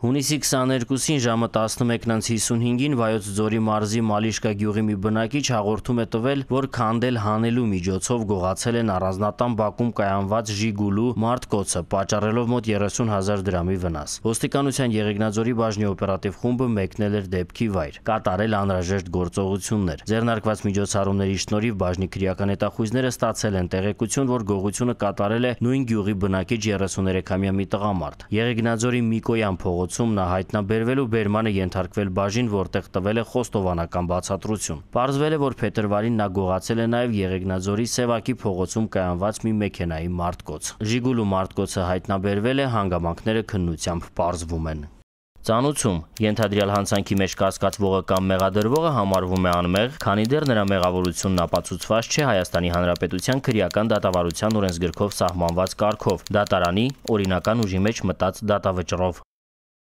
Հունիսի 22-ին ժամը 11:55-ին Վայոց ձորի մարզի Մալիշկա գյուղի մի բնակիչ հաղորդում է տվել, որ քանդել հանելու միջոցով գողացել են առանձնատան բակում կայանված Ժիգուլու մարդ կոծը, պատճառելով մոտ 30000 դրամի վնաս։ Ոստիկանության Եղեգնաձորի բաժնի օպերատիվ խումբը մեկնել էր դեպքի վայր, կատարել անհրաժեշտ գործողություններ։ Ձեռնարկված միջոցառումների շնորհիվ բաժնի քրեական հետախույզները ստացել են տեղեկություն, որ գողությունը կատարել է նույն գյուղի բնակիչ 33-ամյա մի տղամարդ։ Եղեգնաձորի Միկոյան փողոց ներկայացուցում նա հայտնաբերվել ու բերմանը ենթարկվել բաժին, որտեղ տվել է խոստովանական բացատրություն։ Պարզվել է, որ փետրվարին նա գողացել է նաև Եղեգնաձորի Սևակի փողոցում կայանված մի մեքենայի մարդկոց։ Ժիգուլու մարդկոցը հայտնաբերվել է, հանգամանքները քննությամբ պարզվում են։ Ծանուցում ենթադրյալ հանցանքի մեջ կասկածվողը կամ մեղադրվողը համարվում է անմեղ, քանի դեռ նրա մեղավորությունն ապացուցված չէ Հայաստանի Հանրապետության քրեական դատավարության օրենսգրքով սահմանված կարգով՝ դատարանի օրինական ուժի մեջ մտած դատավճռով։